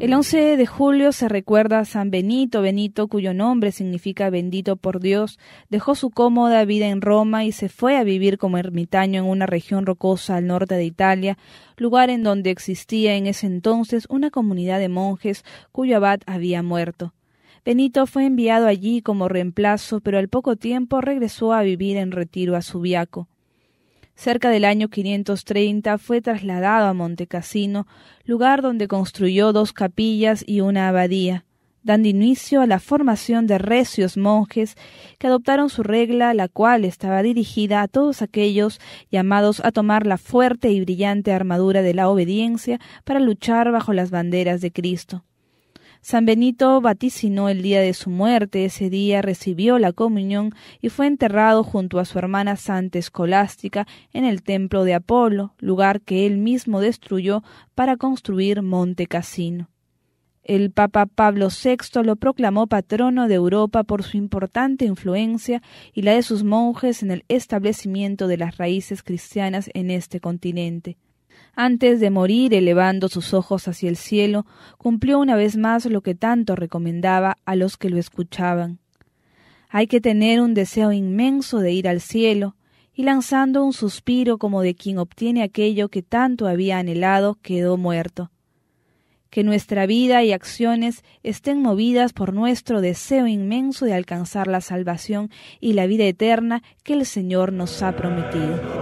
El 11 de julio se recuerda a San Benito, Benito cuyo nombre significa bendito por Dios, dejó su cómoda vida en Roma y se fue a vivir como ermitaño en una región rocosa al norte de Italia, lugar en donde existía en ese entonces una comunidad de monjes cuyo abad había muerto. Benito fue enviado allí como reemplazo, pero al poco tiempo regresó a vivir en retiro a Subiaco. Cerca del año 530 fue trasladado a Montecassino, lugar donde construyó dos capillas y una abadía, dando inicio a la formación de recios monjes que adoptaron su regla, la cual estaba dirigida a todos aquellos llamados a tomar la fuerte y brillante armadura de la obediencia para luchar bajo las banderas de Cristo. San Benito vaticinó el día de su muerte, ese día recibió la comunión y fue enterrado junto a su hermana Santa Escolástica en el templo de Apolo, lugar que él mismo destruyó para construir Monte Cassino. El Papa Pablo VI lo proclamó patrono de Europa por su importante influencia y la de sus monjes en el establecimiento de las raíces cristianas en este continente. Antes de morir, elevando sus ojos hacia el cielo, cumplió una vez más lo que tanto recomendaba a los que lo escuchaban. Hay que tener un deseo inmenso de ir al cielo, y lanzando un suspiro como de quien obtiene aquello que tanto había anhelado, quedó muerto. Que nuestra vida y acciones estén movidas por nuestro deseo inmenso de alcanzar la salvación y la vida eterna que el Señor nos ha prometido.